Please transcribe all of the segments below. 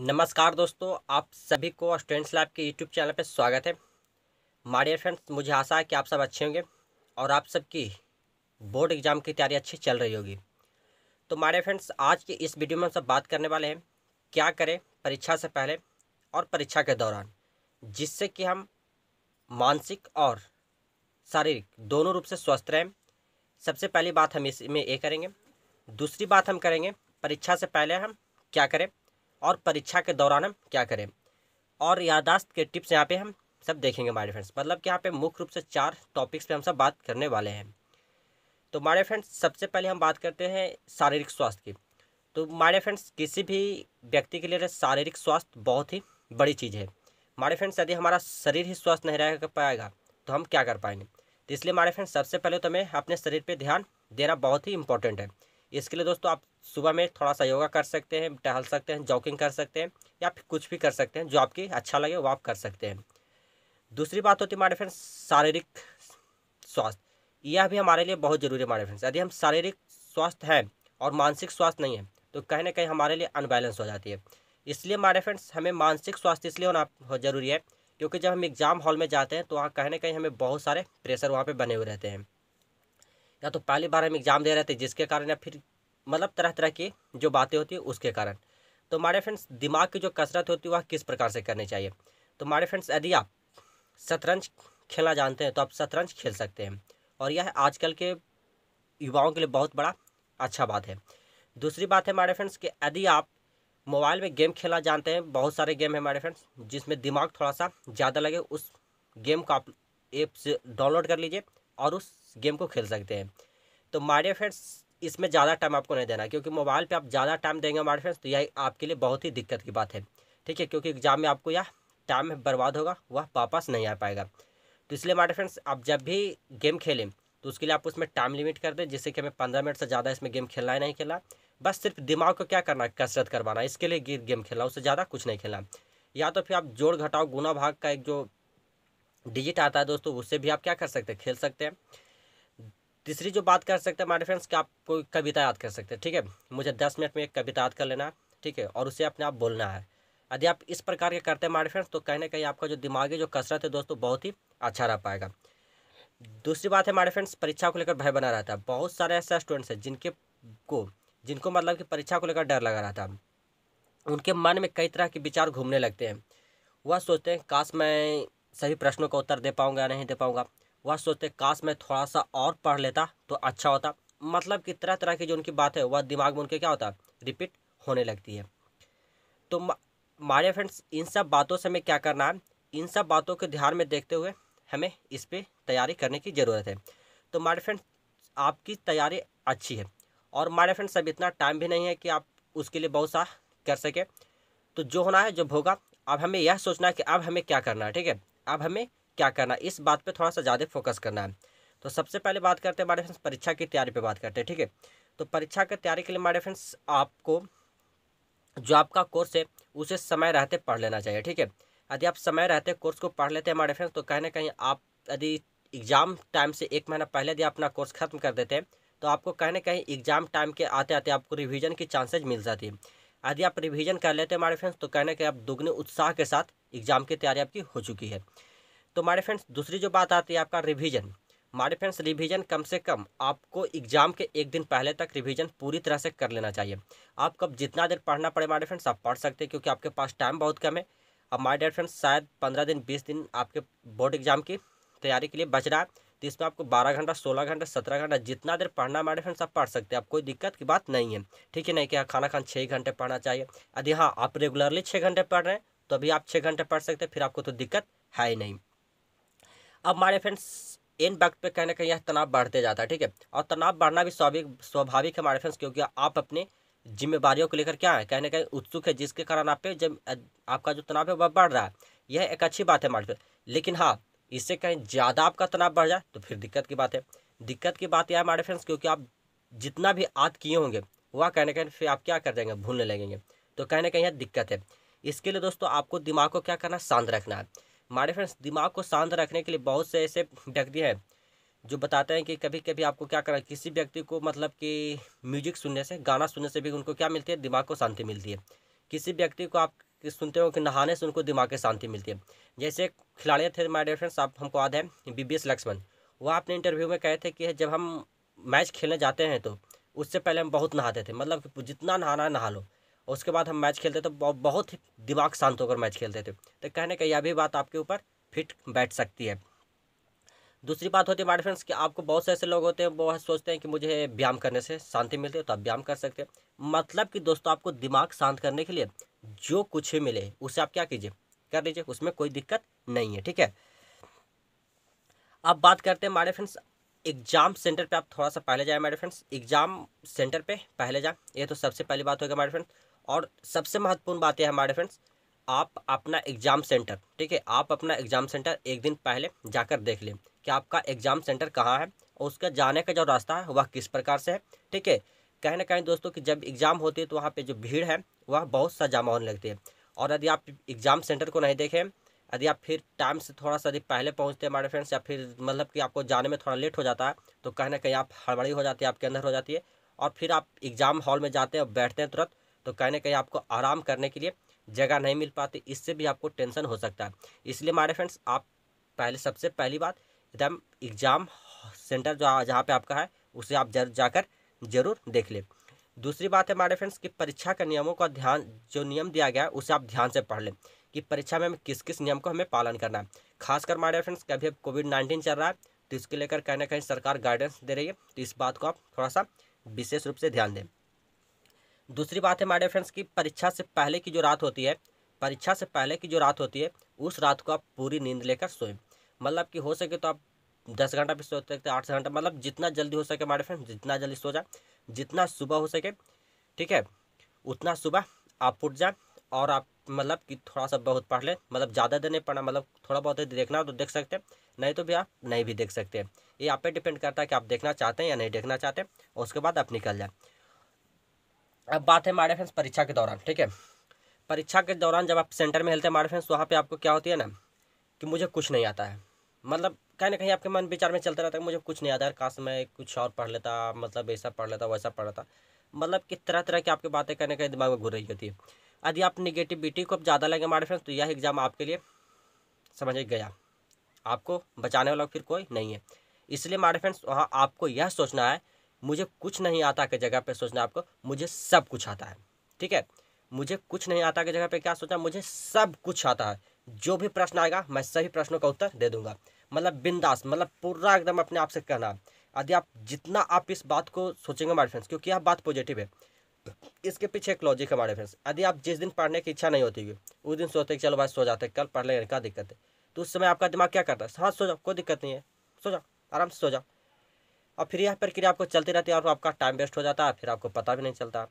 नमस्कार दोस्तों आप सभी को स्टूडेंट्स लैब के यूट्यूब चैनल पर स्वागत है माडियर फ्रेंड्स मुझे आशा है कि आप सब अच्छे होंगे और आप सबकी बोर्ड एग्ज़ाम की तैयारी अच्छी चल रही होगी तो माडियर फ्रेंड्स आज के इस वीडियो में हम सब बात करने वाले हैं क्या करें परीक्षा से पहले और परीक्षा के दौरान जिससे कि हम मानसिक और शारीरिक दोनों रूप से स्वस्थ रहें सबसे पहली बात हम इसमें ये करेंगे दूसरी बात हम करेंगे परीक्षा से पहले हम क्या करें और परीक्षा के दौरान हम क्या करें और यादाश्त के टिप्स यहाँ पे हम सब देखेंगे मारे फ्रेंड्स मतलब कि यहाँ पे मुख्य रूप से चार टॉपिक्स पे हम सब बात करने वाले हैं तो मारे फ्रेंड्स सबसे पहले हम बात करते हैं शारीरिक स्वास्थ्य की तो मारे फ्रेंड्स किसी भी व्यक्ति के लिए शारीरिक स्वास्थ्य बहुत ही बड़ी चीज़ है मारे फ्रेंड्स यदि हमारा शरीर ही स्वस्थ नहीं रह पाएगा तो हम क्या कर पाएंगे तो इसलिए मारे फ्रेंड्स सबसे पहले तो हमें अपने शरीर पर ध्यान देना बहुत ही इंपॉर्टेंट है इसके लिए दोस्तों आप सुबह में थोड़ा सा योगा कर सकते हैं टहल सकते हैं जॉकिंग कर सकते हैं या फिर कुछ भी कर सकते हैं जो आपकी अच्छा लगे वो आप कर सकते हैं दूसरी बात होती है हमारे फ्रेंड्स शारीरिक स्वास्थ्य यह भी हमारे लिए बहुत ज़रूरी है हमारे फ्रेंड्स यदि हम शारीरिक स्वास्थ्य हैं और मानसिक स्वास्थ्य नहीं है तो कहीं ना कहीं हमारे लिए अनबैलेंस हो जाती है इसलिए हमारे फ्रेंड्स हमें मानसिक स्वास्थ्य इसलिए होना ज़रूरी है क्योंकि जब हम एग्ज़ाम हॉल में जाते हैं तो वहाँ कहीं ना कहीं हमें बहुत सारे प्रेशर वहाँ पर बने हुए रहते हैं या तो पहली बार हम एग्ज़ाम दे रहे थे जिसके कारण या फिर मतलब तरह तरह की जो बातें होती है उसके कारण तो हमारे फ्रेंड्स दिमाग की जो कसरत होती है वह किस प्रकार से करनी चाहिए तो हमारे फ्रेंड्स यदि आप शतरंज खेलना जानते हैं तो आप शतरंज खेल सकते हैं और यह आजकल के युवाओं के लिए बहुत बड़ा अच्छा बात है दूसरी बात है हमारे फ्रेंड्स कि यदि आप मोबाइल में गेम खेलना जानते हैं बहुत सारे गेम हैं हमारे फ्रेंड्स जिसमें दिमाग थोड़ा सा ज़्यादा लगे उस गेम को आप ऐप से डाउनलोड कर लीजिए और उस गेम को खेल सकते हैं तो हमारे फ्रेंड्स इसमें ज़्यादा टाइम आपको नहीं देना क्योंकि मोबाइल पे आप ज़्यादा टाइम देंगे हमारे फ्रेंड्स तो यह आपके लिए बहुत ही दिक्कत की बात है ठीक है क्योंकि एग्जाम में आपको यह टाइम बर्बाद होगा वह वापस नहीं आ पाएगा तो इसलिए हमारे फ्रेंड्स आप जब भी गेम खेलें तो उसके लिए आप उसमें टाइम लिमिट कर दें जिससे कि हमें पंद्रह मिनट से ज़्यादा इसमें गेम खेलना ही नहीं खेलना बस सिर्फ दिमाग को क्या करना है कसरत करवाना इसके लिए गेम खेलना उससे ज़्यादा कुछ नहीं खेलना या तो फिर आप जोड़ घटाओ गुना भाग का एक जो डिजिट आता है दोस्तों उससे भी आप क्या कर सकते हैं खेल सकते हैं तीसरी जो बात कर सकते हैं हमारे फ्रेंड्स कि आप कोई कविता याद कर सकते हैं ठीक है मुझे दस मिनट में एक कविता याद कर लेना ठीक है और उसे अपने आप बोलना है यदि आप इस प्रकार के करते हैं हमारे फ्रेंड्स तो कहीं ना कहीं आपका जो दिमागी जो कसरत है दोस्तों बहुत ही अच्छा रह पाएगा दूसरी बात है हमारे फ्रेंड्स परीक्षा को लेकर भय बना रहता है बहुत सारे ऐसे स्टूडेंट्स हैं जिनके को जिनको मतलब कि परीक्षा को लेकर डर लगा रहता है उनके मन में कई तरह के विचार घूमने लगते हैं वह सोचते हैं काश मैं सही प्रश्नों का उत्तर दे पाऊँगा या नहीं दे पाऊँगा वह सोचते काश मैं थोड़ा सा और पढ़ लेता तो अच्छा होता मतलब कि तरह तरह की जो उनकी बात है वह दिमाग में उनके क्या होता है रिपीट होने लगती है तो मारे फ्रेंड्स इन सब बातों से हमें क्या करना है इन सब बातों को ध्यान में देखते हुए हमें इस पर तैयारी करने की ज़रूरत है तो मारे फ्रेंड्स आपकी तैयारी अच्छी है और मारे फ्रेंड्स अब इतना टाइम भी नहीं है कि आप उसके लिए बहुत सा कर सके तो जो होना है जो होगा अब हमें यह सोचना है कि अब हमें क्या करना है ठीक है अब हमें क्या करना इस बात पे थोड़ा सा ज़्यादा फोकस करना है तो सबसे पहले बात करते हैं हमारे फ्रेंड्स परीक्षा की तैयारी पे बात करते हैं ठीक है तो परीक्षा की तैयारी के लिए हमारे फ्रेंड्स आपको जो आपका कोर्स है उसे समय रहते पढ़ लेना चाहिए ठीक है यदि आप समय रहते कोर्स को पढ़ लेते हैं हमारे फ्रेंड्स तो कहीं ना कहीं आप यदि एग्ज़ाम टाइम से एक महीना पहले यदि अपना कोर्स खत्म कर देते हैं तो आपको कहीं ना कहीं एग्ज़ाम टाइम के आते आते आपको रिवीजन की चांसेज मिल जाती है यदि आप रिवीजन कर लेते हैं हमारे फ्रेंड्स तो कहीं ना कहीं आप दुगने उत्साह के साथ एग्ज़ाम की तैयारी आपकी हो चुकी है तो मारे फ्रेंड्स दूसरी जो बात आती है आपका रिविज़न मारे फ्रेंड्स रिवीजन कम से कम आपको एग्जाम के एक दिन पहले तक रिवीजन पूरी तरह से कर लेना चाहिए आप कब जितना देर पढ़ना पड़े मारे फ्रेंड्स आप पढ़ सकते हैं क्योंकि आपके पास टाइम बहुत कम है अब मारे डेयर फ्रेंड्स शायद पंद्रह दिन बीस दिन आपके बोर्ड एग्जाम की तैयारी के लिए बच रहा है तो इसमें आपको बारह घंटा सोलह घंटा सत्रह घंटा जितना देर पढ़ना मारे फ्रेंड्स आप पढ़ सकते हैं आप कोई दिक्कत की बात नहीं है ठीक है नहीं कि हाँ, खाना खान छः घंटे पढ़ना चाहिए यदि हाँ आप रेगुलरली छः घंटे पढ़ रहे हैं तो अभी आप छः घंटे पढ़ सकते हैं फिर आपको तो दिक्कत है ही नहीं अब हमारे फ्रेंड्स इन वक्त पे कहीं ना कहीं यह तनाव बढ़ते जाता है ठीक है और तनाव बढ़ना भी स्वाभाविक स्वाभाविक है हमारे फ्रेंड्स क्योंकि आप अपने जिम्मेवारियों को लेकर क्या है कहीं ना कहीं उत्सुक है जिसके कारण आप पे जब आपका जो तनाव है वह बढ़ रहा है यह एक अच्छी बात है हमारे फ्रेंड लेकिन हाँ इससे कहीं ज़्यादा आपका तनाव बढ़ जाए तो फिर दिक्कत की बात है दिक्कत की बात यह है हमारे फ्रेंड्स क्योंकि आप जितना भी आद किए होंगे वह कहीं ना कहीं फिर आप क्या कर देंगे भूलने लगेंगे तो कहीं ना कहीं यह दिक्कत है इसके लिए दोस्तों आपको दिमाग को क्या करना शांत रखना है हमारे फ्रेंड्स दिमाग को शांत रखने के लिए बहुत से ऐसे व्यक्ति हैं जो बताते हैं कि कभी कभी आपको क्या करना किसी व्यक्ति को मतलब कि म्यूजिक सुनने से गाना सुनने से भी उनको क्या मिलती है दिमाग को शांति मिलती है किसी व्यक्ति को आप सुनते हो कि नहाने से उनको दिमाग की शांति मिलती है जैसे खिलाड़ी थे माय डियर फ्रेंड्स आप हमको याद है बी बी एस लक्ष्मण वह आपने इंटरव्यू में कहे थे कि जब हम मैच खेलने जाते हैं तो उससे पहले हम बहुत नहाते थे मतलब जितना नहाना है नहा लो और उसके बाद हम मैच खेलते थे तो बहुत ही दिमाग शांत होकर मैच खेलते थे तो कहने का यह भी बात आपके ऊपर फिट बैठ सकती है दूसरी बात होती है हमारे फ्रेंड्स कि आपको बहुत से ऐसे लोग होते हैं वो सोचते हैं कि मुझे व्यायाम करने से शांति मिलती है तो आप व्यायाम कर सकते हैं मतलब कि दोस्तों आपको दिमाग शांत करने के लिए जो कुछ मिले उसे आप क्या कीजिए कर लीजिए उसमें कोई दिक्कत नहीं है ठीक है अब बात करते हैं हमारे फ्रेंड्स एग्जाम सेंटर पे आप थोड़ा सा पहले जाए हमारे फ्रेंड्स एग्जाम सेंटर पे पहले जाए ये तो सबसे पहली बात होगी हमारे फ्रेंड्स और सबसे महत्वपूर्ण बात यह हमारे फ्रेंड्स आप अपना एग्ज़ाम सेंटर ठीक है आप अपना एग्ज़ाम सेंटर एक दिन पहले जाकर देख लें कि आपका एग्ज़ाम सेंटर कहाँ है और उसका जाने का जो रास्ता है वह किस प्रकार से है ठीक है कहीं ना कहीं दोस्तों कि जब एग्ज़ाम होती है तो वहाँ पे जो भीड़ है वह बहुत सा जमा होने लगती है और यदि आप एग्ज़ाम सेंटर को नहीं देखें यदि आप फिर टाइम से थोड़ा सा यदि पहले पहुँचते हैं हमारे फ्रेंड्स या फिर मतलब कि आपको जाने में थोड़ा लेट हो जाता है तो कहीं ना कहीं आप हड़बड़ी हो जाती है आपके अंदर हो जाती है और फिर आप एग्ज़ाम हॉल में जाते हैं और बैठते हैं तुरंत तो कहीं ना कहीं आपको आराम करने के लिए जगह नहीं मिल पाती इससे भी आपको टेंशन हो सकता है इसलिए हमारे फ्रेंड्स आप पहले सबसे पहली बात एकदम एग्ज़ाम सेंटर जो जहाँ पे आपका है उसे आप जर, जाकर जरूर देख लें दूसरी बात है हमारे फ्रेंड्स कि परीक्षा के नियमों का ध्यान जो नियम दिया गया है उसे आप ध्यान से पढ़ लें कि परीक्षा में हमें किस किस नियम को हमें पालन करना है खासकर हमारे फ्रेंड्स कभी कोविड नाइन्टीन चल रहा है तो इसके लेकर कहीं ना कहीं सरकार गाइडेंस दे रही है तो इस बात को आप थोड़ा सा विशेष रूप से ध्यान दें दूसरी बात है माय फ्रेंड्स की परीक्षा से पहले की जो रात होती है परीक्षा से पहले की जो रात होती है उस रात को आप पूरी नींद लेकर सोएं मतलब कि हो सके तो आप दस घंटा भी सो सकते आठ घंटा मतलब जितना जल्दी हो सके हमारे फ्रेंड जितना जल्दी सो जाए जितना सुबह हो सके ठीक है उतना सुबह आप उठ जाए और आप मतलब कि थोड़ा सा बहुत पढ़ लें मतलब ज़्यादा देर नहीं पढ़ना मतलब थोड़ा बहुत देखना तो देख सकते हैं नहीं तो भी आप नहीं भी देख सकते ये आप पे डिपेंड करता है कि आप देखना चाहते हैं या नहीं देखना चाहते हैं उसके बाद आप निकल जाए अब बात है मारे फ्रेंड्स परीक्षा के दौरान ठीक है परीक्षा के दौरान जब आप सेंटर में हेलते हैं मारे फ्रेंड्स तो वहाँ पर आपको क्या होती है ना कि मुझे कुछ नहीं आता है मतलब कहीं ना कहीं आपके मन विचार में चलता रहता है मुझे कुछ नहीं आता है काश मैं कुछ और पढ़ लेता मतलब ऐसा पढ़ लेता वैसा पढ़ लेता मतलब कि तरह तरह की आपकी बातें कहीं ना कहीं दिमाग में घूर रही होती है यदि आप निगेटिविटी को अब ज़्यादा लगे मारे फ्रेंड्स तो यह एग्ज़ाम आपके लिए समझ गया आपको बचाने वाला फिर कोई नहीं है इसलिए मारे फ्रेंड्स वहाँ आपको यह सोचना है मुझे कुछ नहीं आता के जगह पे सोचना आपको मुझे सब कुछ आता है ठीक है मुझे कुछ नहीं आता के जगह पे क्या सोचना मुझे सब कुछ आता है जो भी प्रश्न आएगा मैं सभी प्रश्नों का उत्तर दे दूंगा मतलब बिंदास मतलब पूरा एकदम अपने आप से कहना यदि आप जितना आप इस बात को सोचेंगे हमारे फ्रेंड्स क्योंकि यह बात पॉजिटिव है इसके पीछे एक लॉजिक है हमारे फ्रेंड्स यदि आप जिस दिन पढ़ने की इच्छा नहीं होती है उस दिन सोचते चलो भाई सो जाते कल पढ़ लेंगे क्या दिक्कत है तो उस समय आपका दिमाग क्या करता है हाँ सो जाओ कोई दिक्कत नहीं है सो जाओ आराम से सो जाओ और फिर यह प्रक्रिया आपको चलती रहती है और आपका टाइम वेस्ट हो जाता है फिर आपको पता भी नहीं चलता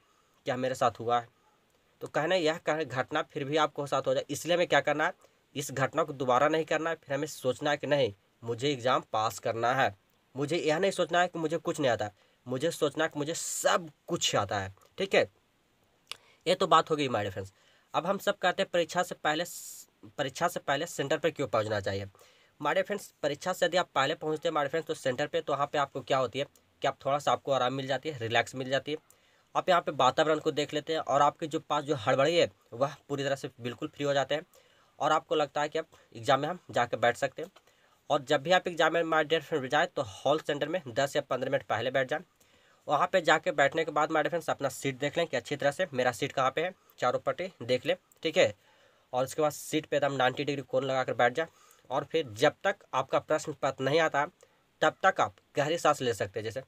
क्या मेरे साथ हुआ है तो कहना यह कह घटना फिर भी आपको साथ हो जाए इसलिए हमें क्या करना है इस घटना को दोबारा नहीं करना है फिर हमें सोचना है कि नहीं मुझे एग्ज़ाम पास करना है मुझे यह नहीं सोचना है कि मुझे कुछ नहीं आता मुझे सोचना है कि मुझे सब कुछ आता है ठीक है ये तो बात हो गई माई डिफ्रेंस अब हम सब कहते हैं परीक्षा से पहले परीक्षा से पहले सेंटर पर क्यों पहुँचना चाहिए हमारे फ्रेंड्स परीक्षा से यदि आप पहले पहुँचते हैं हमारे फ्रेंड्स तो सेंटर पर तो वहाँ पर आपको क्या होती है कि आप थोड़ा सा आपको आराम मिल जाती है रिलैक्स मिल जाती है आप यहाँ पे वातावरण को देख लेते हैं और आपके जो पास जो हड़बड़ी है वह पूरी तरह से बिल्कुल फ्री हो जाते हैं और आपको लगता है कि आप एग्ज़ाम में हम जाकर बैठ सकते हैं और जब भी आप एग्ज़ाम में माई डेयर फ्रेंड जाए तो हॉल सेंटर में दस या पंद्रह मिनट पहले बैठ जाएँ वहाँ पर जाके बैठने के बाद माई फ्रेंड्स अपना सीट देख लें कि अच्छी तरह से मेरा सीट कहाँ पर है चारों पट्टी देख लें ठीक है और उसके बाद सीट पर एकदम नाइन्टी डिग्री कोन लगा कर बैठ जाए और फिर जब तक आपका प्रश्न पत्र नहीं आता तब तक आप गहरी सांस ले सकते हैं जैसे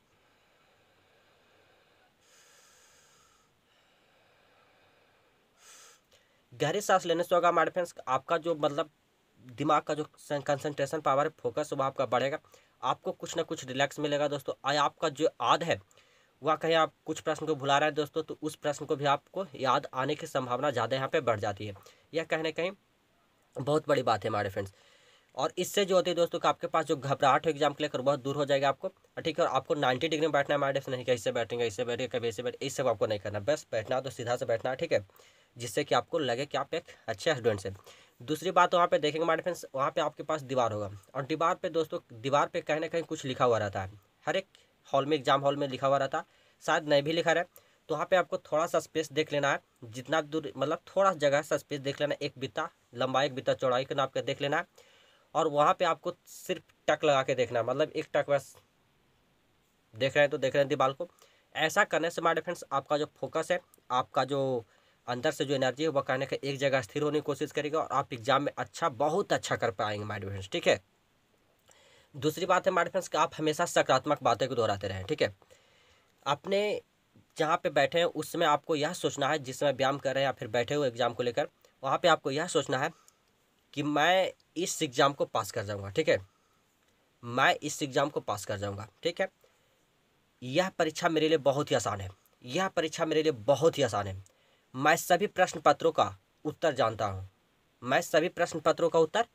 गहरी सांस लेने से होगा हमारे फ्रेंड्स आपका जो मतलब दिमाग का जो कंसंट्रेशन पावर फोकस वो आपका बढ़ेगा आपको कुछ ना कुछ रिलैक्स मिलेगा दोस्तों आपका जो याद है वह कहीं आप कुछ प्रश्न को भुला रहे हैं दोस्तों तो उस प्रश्न को भी आपको याद आने की संभावना ज़्यादा यहाँ पे बढ़ जाती है यह कहीं ना कहीं बहुत बड़ी बात है हमारे फ्रेंड्स और इससे जो होती है दोस्तों कि आपके पास जो घबराहट हो एग्जाम के लेकर बहुत दूर हो जाएगा आपको ठीक है और आपको नाइन्टी डिग्री में बैठना है माइडेस नहीं कैसे बैठेंगे इससे बैठेंगे कभी ऐसे बैठे इस सब आपको नहीं करना बस बैठना तो सीधा से बैठना है ठीक है जिससे कि आपको लगे कि आप एक अच्छे स्टूडेंट से दूसरी बात वहाँ पे देखेंगे माइड फ्रेंड्स वहाँ पे आपके पास दीवार होगा और दीवार पे दोस्तों दीवार पे कहीं ना कहीं कुछ लिखा हुआ रहता है हर एक हॉल में एग्जाम हॉल में लिखा हुआ रहता है शायद नहीं भी लिखा रहे तो वहाँ पे आपको थोड़ा सा स्पेस देख लेना है जितना दूर मतलब थोड़ा जगह सा स्पेस देख लेना एक बिता लंबा एक बिता चौड़ाई का नाप का देख लेना है और वहाँ पे आपको सिर्फ टक लगा के देखना है मतलब एक टक बस देख रहे हैं तो देख रहे हैं दीवाल को ऐसा करने से हमारे फ्रेंड्स आपका जो फोकस है आपका जो अंदर से जो एनर्जी है वह कहने का एक जगह स्थिर होने की कोशिश करेगा और आप एग्जाम में अच्छा बहुत अच्छा कर पाएंगे हमारे फ्रेंड्स ठीक है दूसरी बात है हमारे फ्रेंड्स कि आप हमेशा सकारात्मक बातें को दोहराते रहें ठीक है अपने जहाँ पे बैठे हैं उस समय आपको यह सोचना है जिस समय व्यायाम कर रहे हैं या फिर बैठे हुए एग्जाम को लेकर वहाँ पे आपको यह सोचना है कि मैं इस एग्ज़ाम को पास कर जाऊँगा ठीक है मैं इस एग्ज़ाम को पास कर जाऊँगा ठीक है यह परीक्षा मेरे लिए बहुत ही आसान है यह परीक्षा मेरे लिए बहुत ही आसान है मैं सभी प्रश्न पत्रों का उत्तर जानता हूँ मैं सभी प्रश्न पत्रों का उत्तर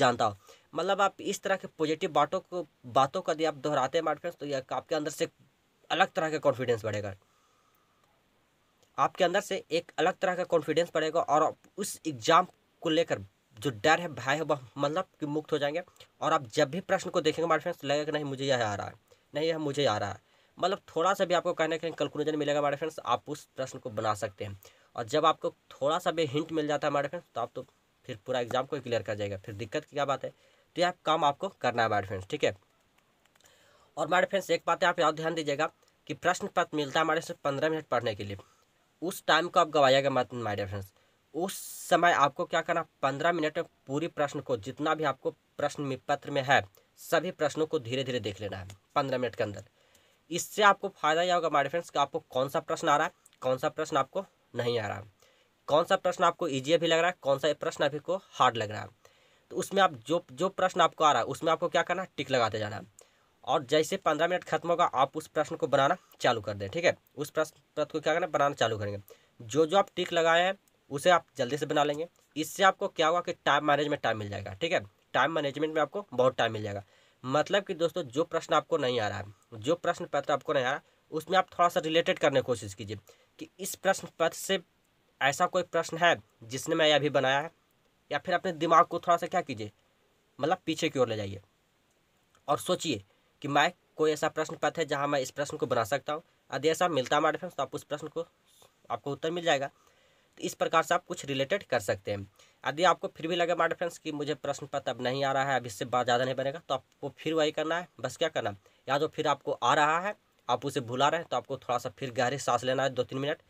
जानता हूँ मतलब आप इस तरह के पॉजिटिव बातों को बातों का यदि आप दोहराते हैं फ्रेंड्स तो यह आपके अंदर से अलग तरह का कॉन्फिडेंस बढ़ेगा आपके अंदर से एक अलग तरह का कॉन्फिडेंस बढ़ेगा और आप उस एग्ज़ाम को लेकर जो डर है भय है वह मतलब कि मुक्त हो जाएंगे और आप जब भी प्रश्न को देखेंगे हमारे फ्रेंड्स लगेगा नहीं मुझे यह आ रहा है नहीं यह मुझे आ रहा है मतलब थोड़ा सा भी आपको कहने का कंक्लूजन मिलेगा हमारे फ्रेंड्स आप उस प्रश्न को बना सकते हैं और जब आपको थोड़ा सा भी हिंट मिल जाता है हमारे फ्रेंड्स तो आप तो फिर पूरा एग्जाम को क्लियर कर जाएगा फिर दिक्कत की क्या बात है तो यह काम आपको करना है हमारे फ्रेंड्स ठीक है और हमारे फ्रेंड्स एक बात है आप ध्यान दीजिएगा कि प्रश्न पत्र मिलता है हमारे से पंद्रह मिनट पढ़ने के लिए उस टाइम को आप गवाइएगा मत माइडियर फ्रेंड्स उस समय आपको क्या करना पंद्रह मिनट में पूरी प्रश्न को जितना भी आपको प्रश्न में पत्र में है सभी प्रश्नों को धीरे धीरे देख लेना है पंद्रह मिनट के अंदर इससे आपको फायदा यह होगा माय फ्रेंड्स कि आपको कौन सा प्रश्न आ रहा है कौन सा प्रश्न आपको नहीं आ रहा है कौन सा प्रश्न आपको ईजी भी लग रहा है कौन सा प्रश्न अभी को हार्ड लग रहा है तो उसमें आप जो जो प्रश्न आपको आ रहा है उसमें आपको क्या करना है टिक लगाते जाना है और जैसे पंद्रह मिनट खत्म होगा आप उस प्रश्न को बनाना चालू कर दें ठीक है उस प्रश्न को क्या करना बनाना चालू करेंगे जो जो आप टिक लगाए हैं उसे आप जल्दी से बना लेंगे इससे आपको क्या होगा कि टाइम मैनेजमेंट टाइम मिल जाएगा ठीक है टाइम मैनेजमेंट में आपको बहुत टाइम मिल जाएगा मतलब कि दोस्तों जो प्रश्न आपको नहीं आ रहा है जो प्रश्न पत्र आपको नहीं आ रहा उसमें आप थोड़ा सा रिलेटेड करने की कोशिश कीजिए कि इस प्रश्न पत्र से ऐसा कोई प्रश्न है जिसने मैं अभी बनाया है या फिर अपने दिमाग को थोड़ा सा क्या कीजिए मतलब पीछे की ओर ले जाइए और सोचिए कि मैं कोई ऐसा प्रश्न पत्र है जहाँ मैं इस प्रश्न को बना सकता हूँ यदि ऐसा मिलता है हमारे फ्रेंड्स तो आप उस प्रश्न को आपको उत्तर मिल जाएगा इस प्रकार से आप कुछ रिलेटेड कर सकते हैं यदि आपको फिर भी लगे माडे फ्रेंड्स कि मुझे प्रश्न पत्र अब नहीं आ रहा है अब इससे बात ज़्यादा नहीं बनेगा तो आपको फिर वही करना है बस क्या करना या तो फिर आपको आ रहा है आप उसे भुला रहे हैं तो आपको थोड़ा सा फिर गहरी सांस लेना है दो तीन मिनट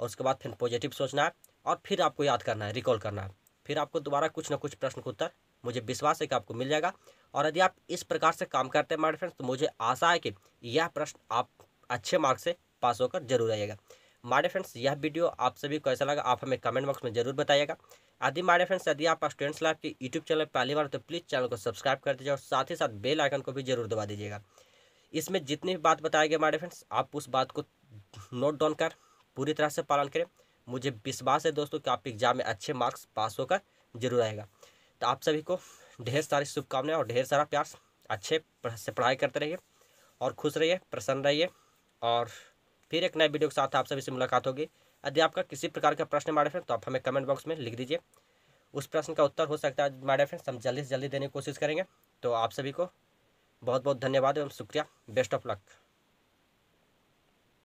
और उसके बाद फिर पॉजिटिव सोचना है और फिर आपको याद करना है रिकॉल करना है फिर आपको दोबारा कुछ ना कुछ प्रश्न का उत्तर मुझे विश्वास है कि आपको मिल जाएगा और यदि आप इस प्रकार से काम करते हैं माय फ्रेंड्स तो मुझे आशा है कि यह प्रश्न आप अच्छे मार्क्स से पास होकर जरूर आइएगा मारे फ्रेंड्स यह वीडियो आप सभी को ऐसा लगा आप हमें कमेंट बॉक्स में जरूर बताइएगा यदि मारे फ्रेंड्स यदि आप स्टूडेंट्स लाइफ के यूट्यूब चैनल पहली बार तो प्लीज़ चैनल को सब्सक्राइब कर दीजिए और साथ ही साथ बेल आइकन को भी जरूर दबा दीजिएगा इसमें जितनी भी बात बताएगी मारे फ्रेंड्स आप उस बात को नोट डाउन कर पूरी तरह से पालन करें मुझे विश्वास है दोस्तों कि आप एग्जाम में अच्छे मार्क्स पास होकर जरूर आएगा तो आप सभी को ढेर सारी शुभकामनाएं और ढेर सारा प्यार अच्छे से पढ़ाई करते रहिए और खुश रहिए प्रसन्न रहिए और फिर एक नए वीडियो के साथ आप सभी से मुलाकात होगी यदि आपका किसी प्रकार का प्रश्न माड़े फ्रेंड तो आप हमें कमेंट बॉक्स में लिख दीजिए उस प्रश्न का उत्तर हो सकता है माड़े फ्रेंड्स तो हम जल्दी से जल्दी देने की कोशिश करेंगे तो आप सभी को बहुत बहुत धन्यवाद एवं शुक्रिया बेस्ट ऑफ लक